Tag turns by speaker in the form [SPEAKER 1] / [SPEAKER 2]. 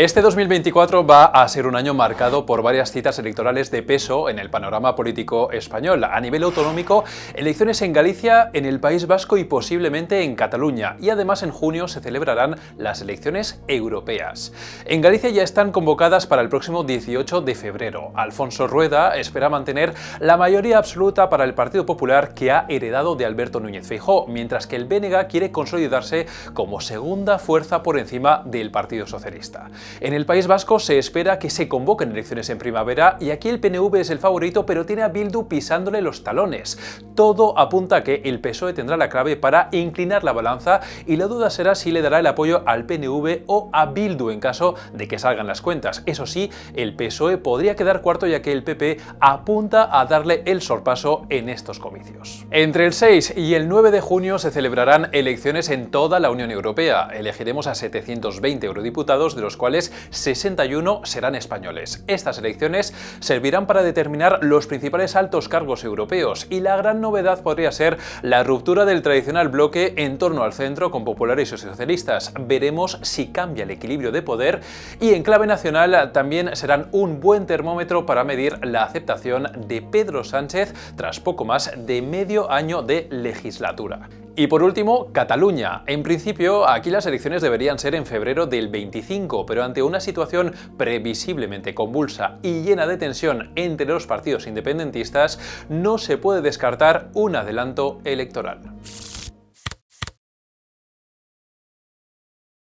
[SPEAKER 1] Este 2024 va a ser un año marcado por varias citas electorales de peso en el panorama político español. A nivel autonómico, elecciones en Galicia, en el País Vasco y posiblemente en Cataluña. Y además en junio se celebrarán las elecciones europeas. En Galicia ya están convocadas para el próximo 18 de febrero. Alfonso Rueda espera mantener la mayoría absoluta para el Partido Popular que ha heredado de Alberto Núñez Feijóo, mientras que el Bénega quiere consolidarse como segunda fuerza por encima del Partido Socialista. En el País Vasco se espera que se convoquen elecciones en primavera y aquí el PNV es el favorito, pero tiene a Bildu pisándole los talones. Todo apunta a que el PSOE tendrá la clave para inclinar la balanza y la duda será si le dará el apoyo al PNV o a Bildu en caso de que salgan las cuentas. Eso sí, el PSOE podría quedar cuarto ya que el PP apunta a darle el sorpaso en estos comicios. Entre el 6 y el 9 de junio se celebrarán elecciones en toda la Unión Europea. Elegiremos a 720 eurodiputados, de los cuales 61 serán españoles. Estas elecciones servirán para determinar los principales altos cargos europeos y la gran novedad podría ser la ruptura del tradicional bloque en torno al centro con populares y socialistas. Veremos si cambia el equilibrio de poder y en clave nacional también serán un buen termómetro para medir la aceptación de Pedro Sánchez tras poco más de medio año de legislatura. Y por último, Cataluña. En principio, aquí las elecciones deberían ser en febrero del 25, pero ante una situación previsiblemente convulsa y llena de tensión entre los partidos independentistas, no se puede descartar un adelanto electoral.